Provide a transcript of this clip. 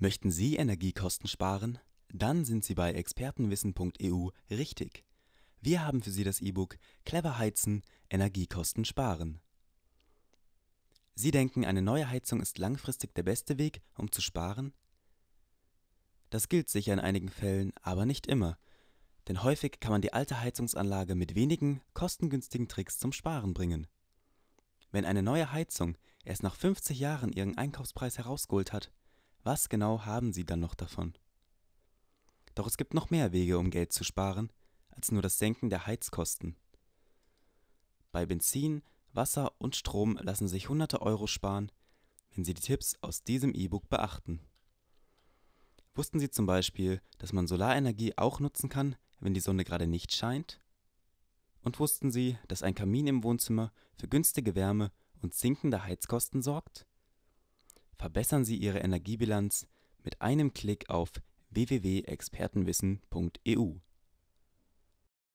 Möchten Sie Energiekosten sparen? Dann sind Sie bei expertenwissen.eu richtig. Wir haben für Sie das E-Book Clever Heizen, Energiekosten sparen. Sie denken, eine neue Heizung ist langfristig der beste Weg, um zu sparen? Das gilt sicher in einigen Fällen, aber nicht immer. Denn häufig kann man die alte Heizungsanlage mit wenigen, kostengünstigen Tricks zum Sparen bringen. Wenn eine neue Heizung erst nach 50 Jahren ihren Einkaufspreis herausgeholt hat, was genau haben sie dann noch davon? Doch es gibt noch mehr Wege, um Geld zu sparen, als nur das Senken der Heizkosten. Bei Benzin, Wasser und Strom lassen sich hunderte Euro sparen, wenn Sie die Tipps aus diesem E-Book beachten. Wussten Sie zum Beispiel, dass man Solarenergie auch nutzen kann, wenn die Sonne gerade nicht scheint? Und wussten Sie, dass ein Kamin im Wohnzimmer für günstige Wärme und sinkende Heizkosten sorgt? Verbessern Sie Ihre Energiebilanz mit einem Klick auf www.expertenwissen.eu